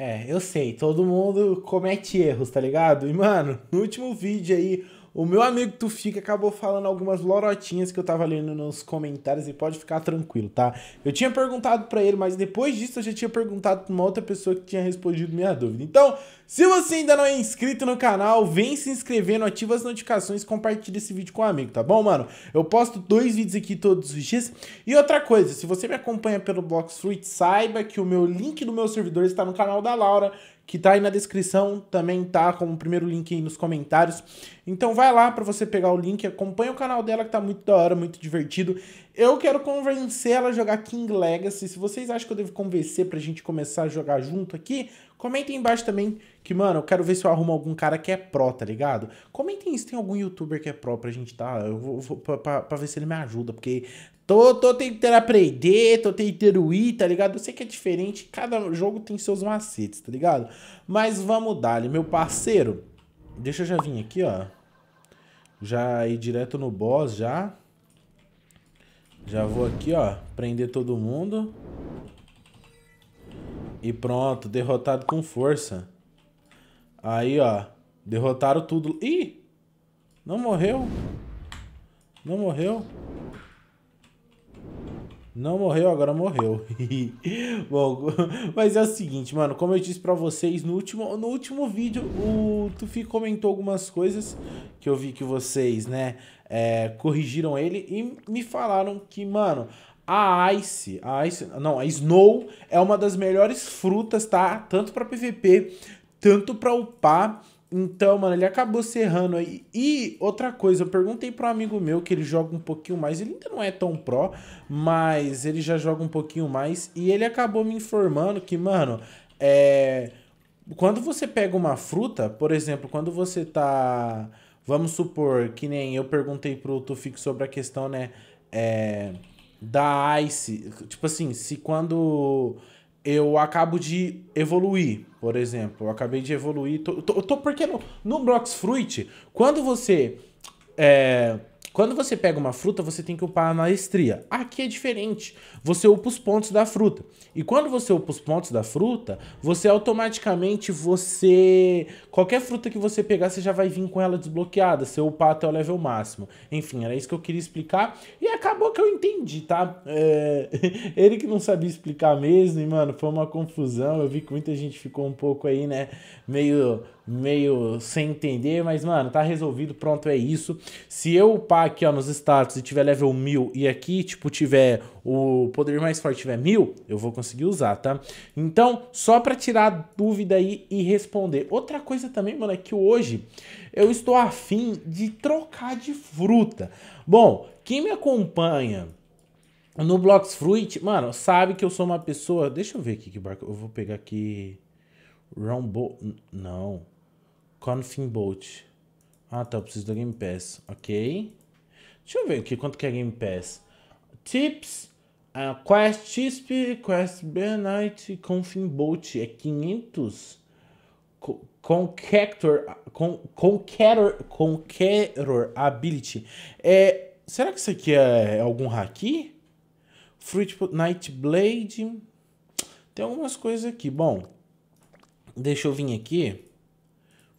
É, eu sei, todo mundo comete erros, tá ligado? E, mano, no último vídeo aí, o meu amigo Tu acabou falando algumas lorotinhas que eu tava lendo nos comentários e pode ficar tranquilo, tá? Eu tinha perguntado para ele, mas depois disso eu já tinha perguntado pra uma outra pessoa que tinha respondido minha dúvida. Então, se você ainda não é inscrito no canal, vem se inscrevendo, ativa as notificações, compartilha esse vídeo com um amigo, tá bom, mano? Eu posto dois vídeos aqui todos os dias. E outra coisa, se você me acompanha pelo Block Fruit, saiba que o meu link do meu servidor está no canal da Laura que tá aí na descrição, também tá como primeiro link aí nos comentários. Então vai lá para você pegar o link, acompanha o canal dela que tá muito da hora, muito divertido. Eu quero convencer ela a jogar King Legacy. Se vocês acham que eu devo convencer pra gente começar a jogar junto aqui, comentem embaixo também que, mano, eu quero ver se eu arrumo algum cara que é pró, tá ligado? Comentem se tem algum youtuber que é pró pra gente, tá? Eu vou, vou pra, pra, pra ver se ele me ajuda, porque Tô, tô tentando aprender, tô tentando ir, tá ligado? Eu sei que é diferente, cada jogo tem seus macetes, tá ligado? Mas vamos dar meu parceiro. Deixa eu já vir aqui, ó. Já ir direto no boss, já. Já vou aqui, ó, prender todo mundo. E pronto, derrotado com força. Aí, ó, derrotaram tudo. Ih! Não morreu? Não morreu? Não morreu, agora morreu. Bom, mas é o seguinte, mano, como eu disse para vocês no último, no último vídeo, o Tufi comentou algumas coisas que eu vi que vocês, né, é, corrigiram ele e me falaram que, mano, a Ice, a Ice, não, a Snow é uma das melhores frutas, tá? Tanto para PVP, tanto para upar então, mano, ele acabou cerrando aí. E outra coisa, eu perguntei para um amigo meu que ele joga um pouquinho mais. Ele ainda não é tão pró, mas ele já joga um pouquinho mais. E ele acabou me informando que, mano, é. Quando você pega uma fruta, por exemplo, quando você tá. Vamos supor, que nem eu perguntei pro Tufik sobre a questão, né? É. Da Ice. Tipo assim, se quando eu acabo de evoluir, por exemplo. Eu acabei de evoluir. Tô, tô, tô porque no, no Blox Fruit, quando você. É, quando você pega uma fruta, você tem que upar a maestria. Aqui é diferente. Você upa os pontos da fruta. E quando você upa os pontos da fruta, você automaticamente, você... Qualquer fruta que você pegar, você já vai vir com ela desbloqueada. Você upar até o level máximo. Enfim, era isso que eu queria explicar. E acabou que eu entendi, tá? É... Ele que não sabia explicar mesmo, e, mano, foi uma confusão. Eu vi que muita gente ficou um pouco aí, né? Meio, meio sem entender. Mas, mano, tá resolvido. Pronto, é isso. Se eu upar aqui ó, nos status e tiver level 1000 e aqui, tipo, tiver o poder mais forte tiver 1000, eu vou conseguir usar, tá? Então, só pra tirar dúvida aí e responder. Outra coisa também, mano, é que hoje eu estou afim de trocar de fruta. Bom, quem me acompanha no Blocks Fruit, mano, sabe que eu sou uma pessoa... Deixa eu ver aqui que barco... Eu vou pegar aqui... Rombo... Não. Confin Bolt. Ah, tá. Eu preciso do Game Pass. Ok. Deixa eu ver aqui quanto que é Game Pass. Tips, uh, Quest XP, Quest Bear Confin Bolt é 500. Conquector, conqueror, conqueror Ability. É, será que isso aqui é, é algum haki? Fruit Night Blade. Tem algumas coisas aqui. Bom, deixa eu vir aqui.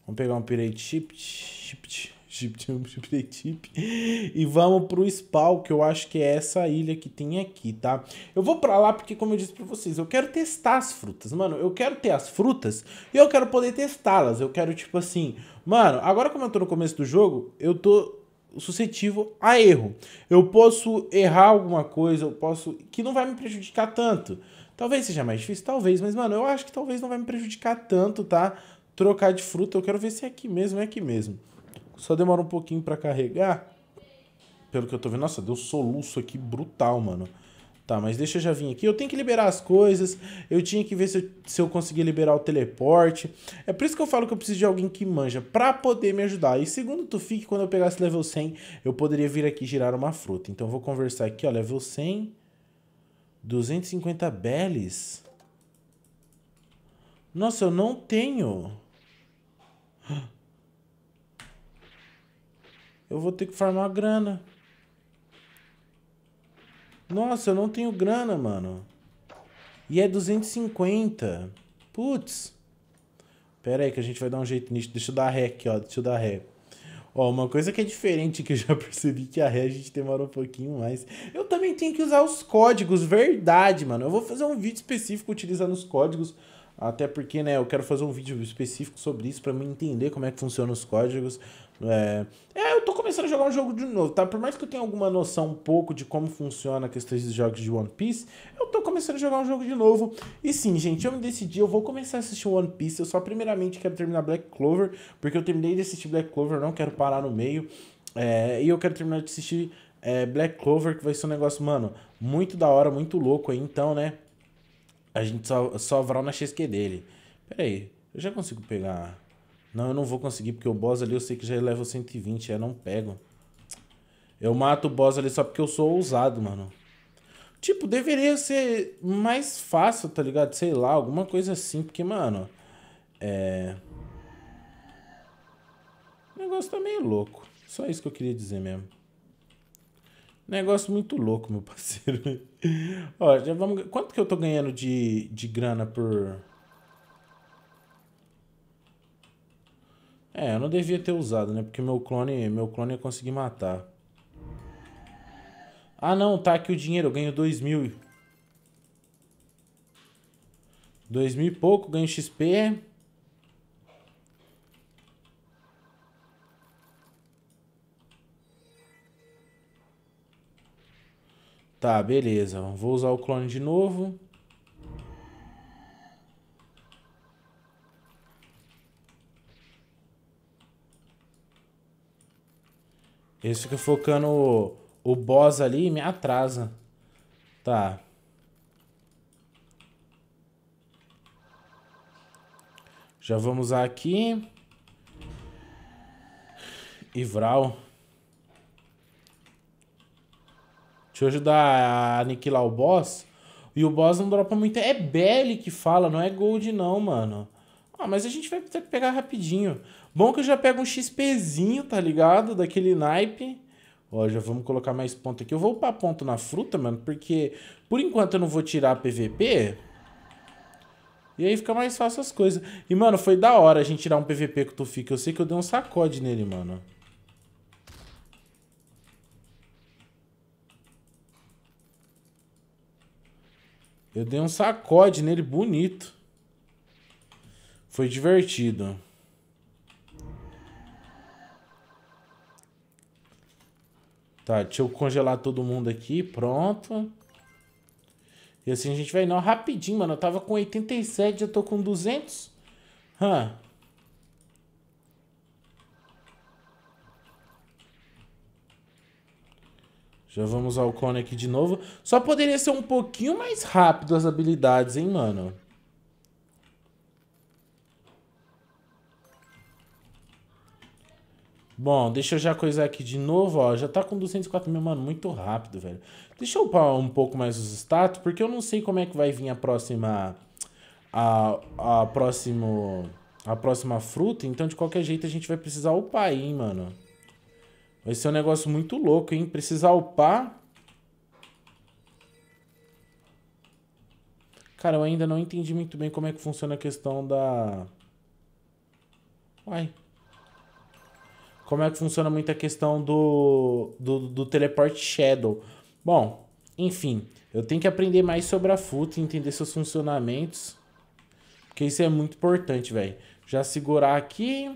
Vamos pegar um Pirate Shift. Shift. e vamos pro Spawn, que eu acho que é essa ilha que tem aqui, tá? Eu vou pra lá porque, como eu disse pra vocês, eu quero testar as frutas, mano. Eu quero ter as frutas e eu quero poder testá-las. Eu quero, tipo assim... Mano, agora como eu tô no começo do jogo, eu tô suscetível a erro. Eu posso errar alguma coisa, eu posso... Que não vai me prejudicar tanto. Talvez seja mais difícil, talvez. Mas, mano, eu acho que talvez não vai me prejudicar tanto, tá? Trocar de fruta. Eu quero ver se é aqui mesmo, é aqui mesmo só demora um pouquinho para carregar. Pelo que eu tô vendo, nossa, deu soluço aqui brutal, mano. Tá, mas deixa eu já vir aqui. Eu tenho que liberar as coisas. Eu tinha que ver se eu, se eu conseguia liberar o teleporte. É por isso que eu falo que eu preciso de alguém que manja, pra poder me ajudar. E segundo tu fique, quando eu pegasse level 100, eu poderia vir aqui girar uma fruta. Então eu vou conversar aqui, ó, level 100, 250 beles. Nossa, eu não tenho eu vou ter que farmar grana. Nossa, eu não tenho grana, mano. E é 250. Putz. Pera aí que a gente vai dar um jeito nisso. Deixa eu dar ré aqui, ó. Deixa eu dar ré. Ó, uma coisa que é diferente que eu já percebi que a ré a gente demora um pouquinho mais. Eu também tenho que usar os códigos, verdade, mano. Eu vou fazer um vídeo específico utilizando os códigos. Até porque, né, eu quero fazer um vídeo específico sobre isso para me entender como é que funcionam os códigos. É, é, eu tô começando a jogar um jogo de novo, tá? Por mais que eu tenha alguma noção um pouco de como funciona a questão dos jogos de One Piece, eu tô começando a jogar um jogo de novo. E sim, gente, eu me decidi, eu vou começar a assistir One Piece. Eu só primeiramente quero terminar Black Clover, porque eu terminei de assistir Black Clover, não quero parar no meio. É, e eu quero terminar de assistir é, Black Clover, que vai ser um negócio, mano, muito da hora, muito louco aí. Então, né, a gente só, só varal na XQ dele. Pera aí, eu já consigo pegar... Não, eu não vou conseguir, porque o boss ali eu sei que já é level 120, é, não pego. Eu mato o boss ali só porque eu sou ousado, mano. Tipo, deveria ser mais fácil, tá ligado? Sei lá, alguma coisa assim, porque, mano... É... O negócio tá meio louco. Só isso que eu queria dizer mesmo. Negócio muito louco, meu parceiro. Ó, já vamos... Quanto que eu tô ganhando de, de grana por... É, eu não devia ter usado, né? Porque meu clone, meu clone consegui matar. Ah, não, tá aqui o dinheiro. Eu ganho 2 mil. 2 mil e pouco, ganho XP. É? Tá, beleza. Vou usar o clone de novo. Esse que focando o, o boss ali e me atrasa. Tá. Já vamos usar aqui. Ivral. Deixa eu ajudar a aniquilar o boss. E o boss não dropa muito. É Belly que fala, não é Gold não, mano. Ah, mas a gente vai ter que pegar rapidinho. Bom que eu já pego um XPzinho, tá ligado? Daquele naipe. Ó, já vamos colocar mais ponto aqui. Eu vou upar ponto na fruta, mano, porque por enquanto eu não vou tirar PVP. E aí fica mais fácil as coisas. E, mano, foi da hora a gente tirar um PVP com o Tufi, eu sei que eu dei um sacode nele, mano. Eu dei um sacode nele bonito. Foi divertido. Tá, deixa eu congelar todo mundo aqui. Pronto. E assim a gente vai não rapidinho, mano. Eu tava com 87, já tô com 200. Hã? Já vamos ao cone aqui de novo. Só poderia ser um pouquinho mais rápido as habilidades, hein, mano? Bom, deixa eu já coisar aqui de novo, ó. Já tá com 204 mil, mano, muito rápido, velho. Deixa eu upar um pouco mais os status, porque eu não sei como é que vai vir a próxima... A, a, próximo, a próxima fruta, então de qualquer jeito a gente vai precisar upar hein, mano. Vai ser um negócio muito louco, hein? Precisar upar... Cara, eu ainda não entendi muito bem como é que funciona a questão da... Uai, como é que funciona muito a questão do, do, do teleporte Shadow. Bom, enfim, eu tenho que aprender mais sobre a FUT, entender seus funcionamentos, porque isso é muito importante, velho. Já segurar aqui...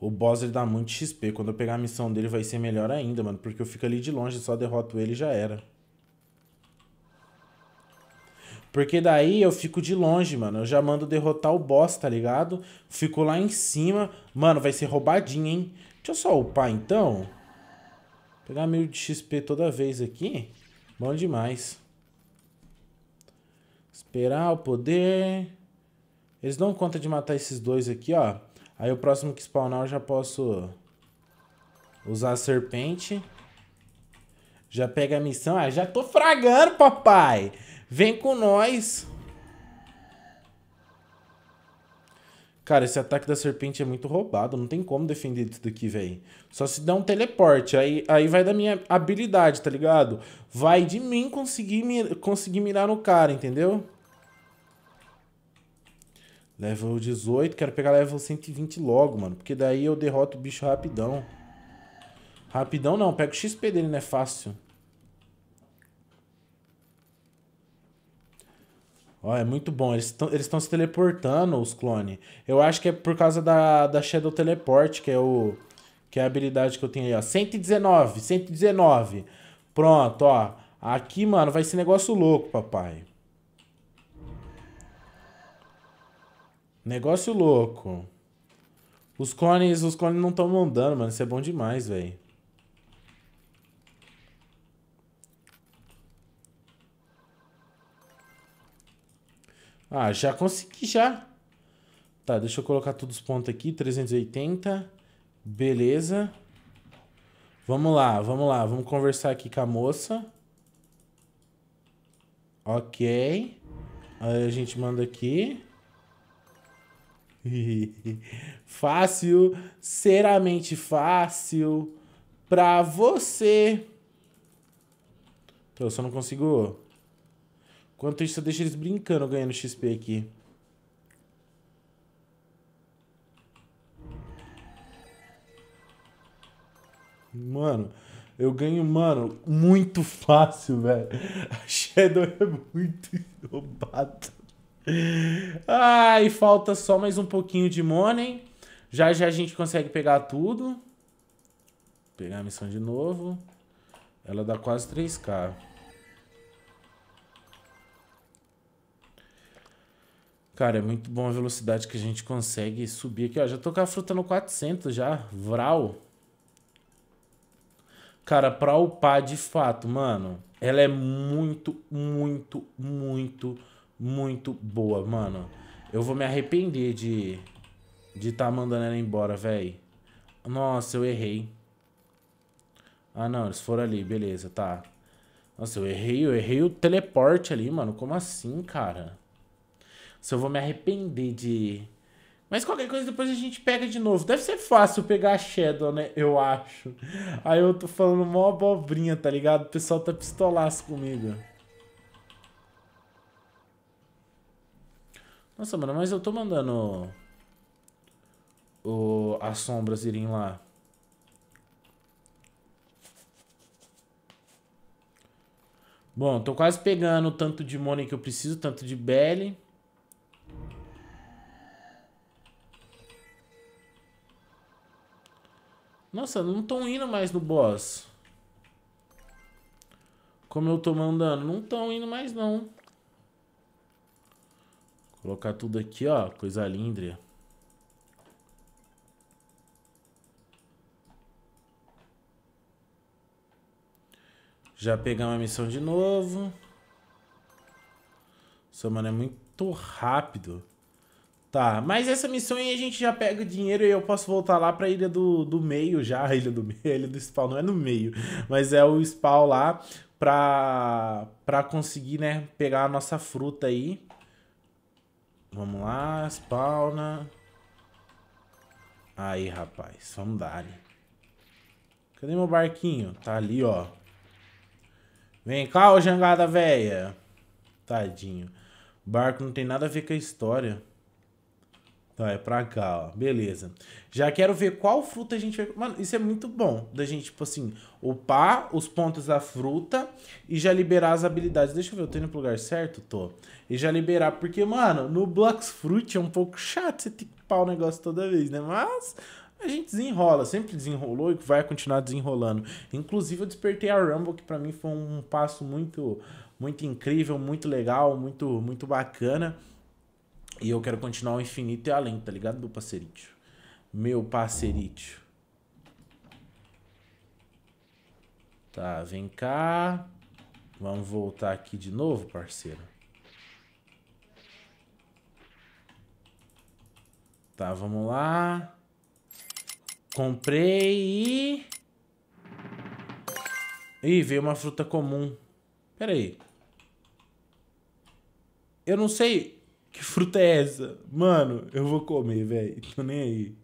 O boss ele dá muito XP. Quando eu pegar a missão dele vai ser melhor ainda, mano. Porque eu fico ali de longe, só derroto ele e já era. Porque daí eu fico de longe, mano. Eu já mando derrotar o boss, tá ligado? Fico lá em cima. Mano, vai ser roubadinho, hein? Deixa eu só upar, então. Vou pegar meio de XP toda vez aqui. Bom demais. Esperar o poder. Eles dão conta de matar esses dois aqui, ó. Aí o próximo que spawnar eu já posso usar a serpente. Já pega a missão. Ah, já tô fragando, papai! Vem com nós! Cara, esse ataque da serpente é muito roubado. Não tem como defender isso daqui, velho. Só se der um teleporte. Aí, aí vai da minha habilidade, tá ligado? Vai de mim conseguir, mir conseguir mirar no cara, entendeu? Level 18. Quero pegar level 120 logo, mano. Porque daí eu derroto o bicho rapidão. Rapidão não. Pego o XP dele, não é fácil. Ó, é muito bom. Eles estão eles se teleportando, os clones. Eu acho que é por causa da, da Shadow Teleport, que é o... Que é a habilidade que eu tenho aí, ó. 119, 119. Pronto, ó. Aqui, mano, vai ser negócio louco, papai. Negócio louco. Os clones, os clones não estão mandando, mano. Isso é bom demais, velho. Ah, já consegui já. Tá, deixa eu colocar todos os pontos aqui. 380. Beleza. Vamos lá, vamos lá. Vamos conversar aqui com a moça. Ok. Aí a gente manda aqui. fácil, seramente fácil pra você. Então, eu só não consigo Enquanto isso, deixo eles brincando ganhando XP aqui. Mano, eu ganho, mano, muito fácil, velho. A Shadow é muito roubada. Ai, ah, falta só mais um pouquinho de money. Já já a gente consegue pegar tudo. Pegar a missão de novo. Ela dá quase 3k. Cara, é muito bom a velocidade que a gente consegue subir aqui, ó. Já tô com a fruta no 400 já, vral. Cara, pra upar de fato, mano, ela é muito, muito, muito, muito boa, mano. Eu vou me arrepender de de tá mandando ela embora, velho. Nossa, eu errei. Ah, não, eles foram ali, beleza, tá. Nossa, eu errei, eu errei o teleporte ali, mano. Como assim, cara? se eu vou me arrepender de. Mas qualquer coisa depois a gente pega de novo. Deve ser fácil pegar a Shadow, né? Eu acho. Aí eu tô falando mó abobrinha, tá ligado? O pessoal tá pistolaço comigo. Nossa, mano, mas eu tô mandando o, as sombras irem lá. Bom, tô quase pegando o tanto de money que eu preciso, tanto de belly. Nossa, não estão indo mais no boss. Como eu tô mandando. Não estão indo mais, não. Colocar tudo aqui, ó. Coisa lindria. Já pegar uma missão de novo. Nossa, mano, é muito rápido. Tá, mas essa missão aí a gente já pega o dinheiro e eu posso voltar lá pra ilha do, do meio já. A ilha do meio, a ilha do spawn não é no meio, mas é o spawn lá pra, pra conseguir, né, pegar a nossa fruta aí. Vamos lá, spawna. Aí, rapaz, vamos dar. ali. Né. Cadê meu barquinho? Tá ali, ó. Vem cá, ô jangada velha. Tadinho. O barco não tem nada a ver com a história. Então é pra cá, ó. Beleza. Já quero ver qual fruta a gente vai. Mano, isso é muito bom. Da gente, tipo assim, upar os pontos da fruta e já liberar as habilidades. Deixa eu ver, eu tô indo pro lugar certo? Tô. E já liberar. Porque, mano, no Blocks Fruit é um pouco chato você ter que upar o negócio toda vez, né? Mas. A gente desenrola, sempre desenrolou e vai continuar desenrolando. Inclusive, eu despertei a Rumble, que para mim foi um passo muito, muito incrível, muito legal, muito, muito bacana. E eu quero continuar o infinito e além, tá ligado? Meu parceritio. Meu parceritio. Tá, vem cá. Vamos voltar aqui de novo, parceiro. Tá, vamos lá. Comprei e... Ih, veio uma fruta comum. Pera aí. Eu não sei que fruta é essa? Mano, eu vou comer, velho. Tô nem aí.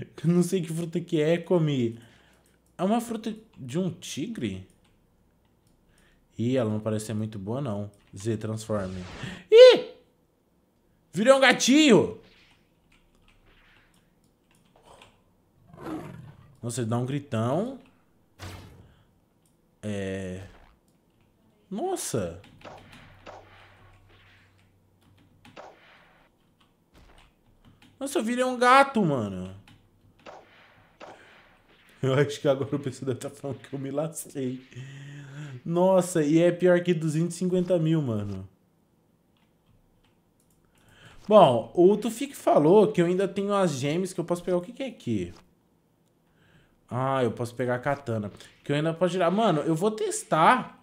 Eu não sei que fruta que é, comi. É uma fruta de um tigre? Ih, ela não parece ser muito boa, não. Z, transforme. Ih! Virei um gatinho! Nossa, ele dá um gritão. É... Nossa! Nossa, eu virei um gato, mano. Eu acho que agora o pessoal deve estar tá falando que eu me lasquei. Nossa, e é pior que 250 mil, mano. Bom, o Tufik falou que eu ainda tenho as gems que eu posso pegar. O que, que é aqui? Ah, eu posso pegar a katana. Que eu ainda posso girar. Mano, eu vou testar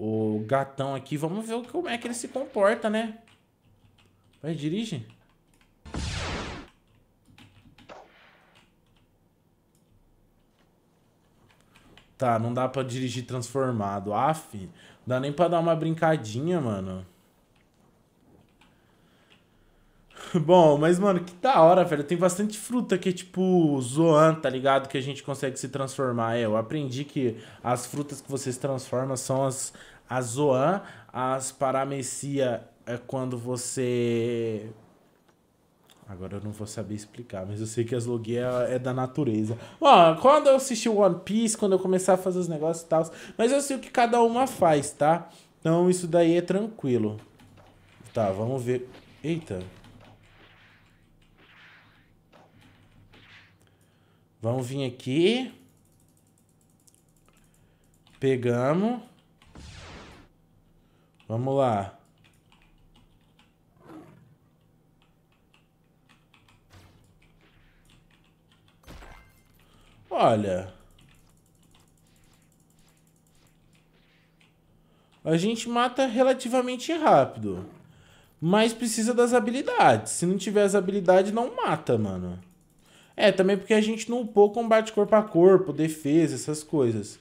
o gatão aqui. Vamos ver como é que ele se comporta, né? Vai, dirige. Tá, não dá pra dirigir transformado. Af, dá nem pra dar uma brincadinha, mano. Bom, mas, mano, que da hora, velho. Tem bastante fruta que é tipo zoan, tá ligado? Que a gente consegue se transformar. É, eu aprendi que as frutas que vocês transformam são as, as zoan, as paramecia é quando você Agora eu não vou saber explicar, mas eu sei que as logia é, é da natureza. Bom, quando eu assisti One Piece, quando eu começar a fazer os negócios e tal, mas eu sei o que cada uma faz, tá? Então isso daí é tranquilo. Tá, vamos ver. Eita. Vamos vir aqui. Pegamos. Vamos lá. Olha. A gente mata relativamente rápido. Mas precisa das habilidades. Se não tiver as habilidades, não mata, mano. É, também porque a gente não upou combate corpo a corpo, defesa, essas coisas.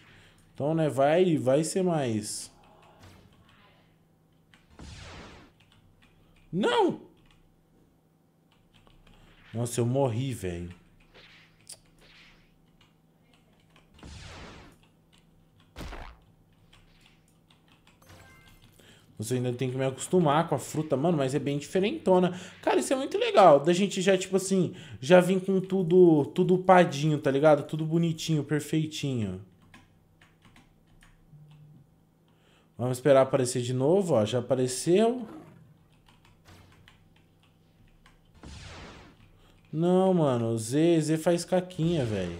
Então, né, vai, vai ser mais... Não! Nossa, eu morri, velho. Você ainda tem que me acostumar com a fruta, mano, mas é bem diferentona. Cara, isso é muito legal. Da gente já, tipo assim, já vim com tudo, tudo padinho, tá ligado? Tudo bonitinho, perfeitinho. Vamos esperar aparecer de novo, ó. Já apareceu. Não, mano. Z, Z faz caquinha, velho.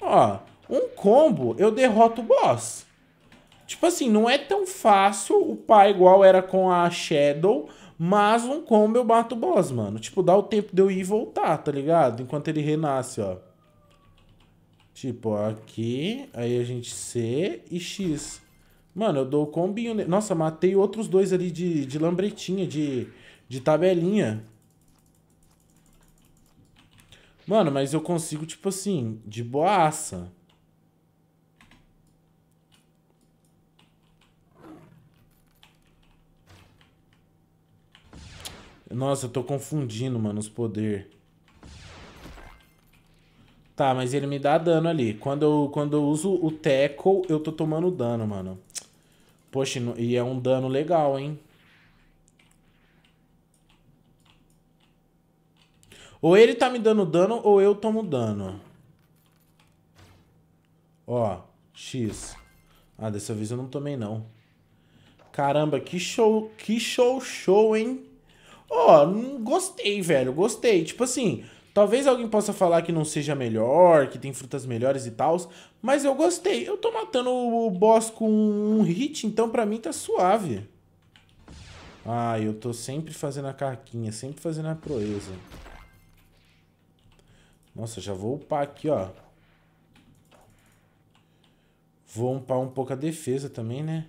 Ó, um combo, eu derroto o boss. Tipo assim, não é tão fácil o pai igual era com a Shadow, mas um combo eu bato o boss, mano. Tipo, dá o tempo de eu ir e voltar, tá ligado? Enquanto ele renasce, ó. Tipo, aqui, aí a gente C e X. Mano, eu dou o combinho. Ne... Nossa, matei outros dois ali de, de lambretinha, de, de tabelinha. Mano, mas eu consigo, tipo assim, de boaça. Nossa, eu tô confundindo, mano, os poderes. Tá, mas ele me dá dano ali. Quando eu, quando eu uso o tackle, eu tô tomando dano, mano. Poxa, e é um dano legal, hein? Ou ele tá me dando dano, ou eu tomo dano. Ó, X. Ah, dessa vez eu não tomei, não. Caramba, que show, que show, show, hein? ó, oh, gostei, velho, gostei. Tipo assim, talvez alguém possa falar que não seja melhor, que tem frutas melhores e tal, mas eu gostei. Eu tô matando o boss com um hit, então pra mim tá suave. Ah, eu tô sempre fazendo a carquinha, sempre fazendo a proeza. Nossa, já vou upar aqui, ó. Vou upar um pouco a defesa também, né?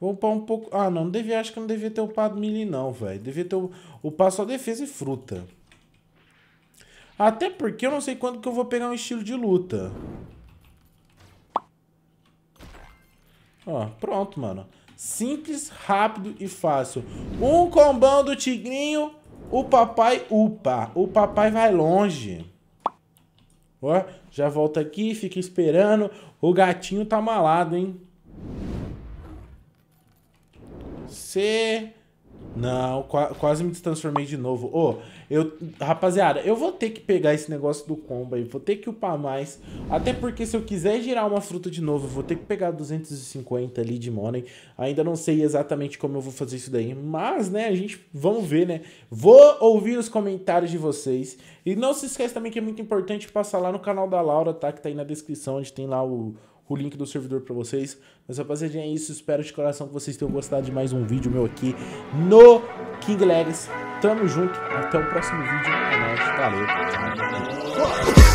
Vou upar um pouco. Ah, não, devia, acho que não devia ter upado milho, não, velho. Devia ter upado só defesa e fruta. Até porque eu não sei quando que eu vou pegar um estilo de luta. Ó, pronto, mano. Simples, rápido e fácil. Um combão do tigrinho, o papai upa. O papai vai longe. Ó, já volta aqui, fica esperando. O gatinho tá malado, hein? Você. Não, qu quase me transformei de novo. Ô, oh, eu, rapaziada, eu vou ter que pegar esse negócio do combo aí, vou ter que upar mais. Até porque se eu quiser girar uma fruta de novo, eu vou ter que pegar 250 ali de money. Ainda não sei exatamente como eu vou fazer isso daí, mas, né, a gente, vamos ver, né. Vou ouvir os comentários de vocês. E não se esquece também que é muito importante passar lá no canal da Laura, tá, que tá aí na descrição, onde tem lá o, o link do servidor para vocês. Mas rapaziadinha, é isso. Espero de coração que vocês tenham gostado de mais um vídeo meu aqui no King Legs. Tamo junto. Até o próximo vídeo. É nóis. Valeu. Tchau.